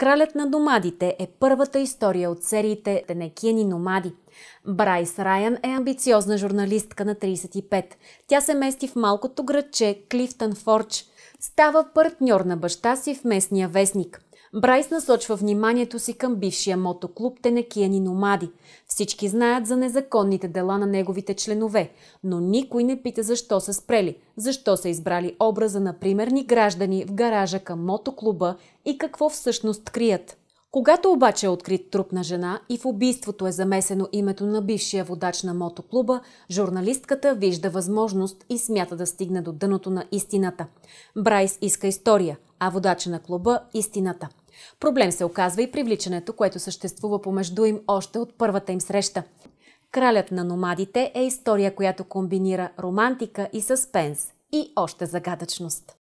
Кралят на номадите е първата история от сериите Тенекиени номади. Брайс Райан е амбициозна журналистка на 35. Тя се мести в малкото градче Клифтън Форч. Става партньор на баща си в местния вестник – Брайс насочва вниманието си към бившия мотоклуб Тенекияни Номади. Всички знаят за незаконните дела на неговите членове, но никой не пита защо са спрели, защо са избрали образа на примерни граждани в гаража към мотоклуба и какво всъщност крият. Когато обаче е открит труп на жена и в убийството е замесено името на бившия водач на мотоклуба, журналистката вижда възможност и смята да стигне до дъното на истината. Брайс иска история, а водача на клуба – истината – Проблем се оказва и привличането, което съществува помежду им още от първата им среща. Кралят на номадите е история, която комбинира романтика и съспенс и още загадъчност.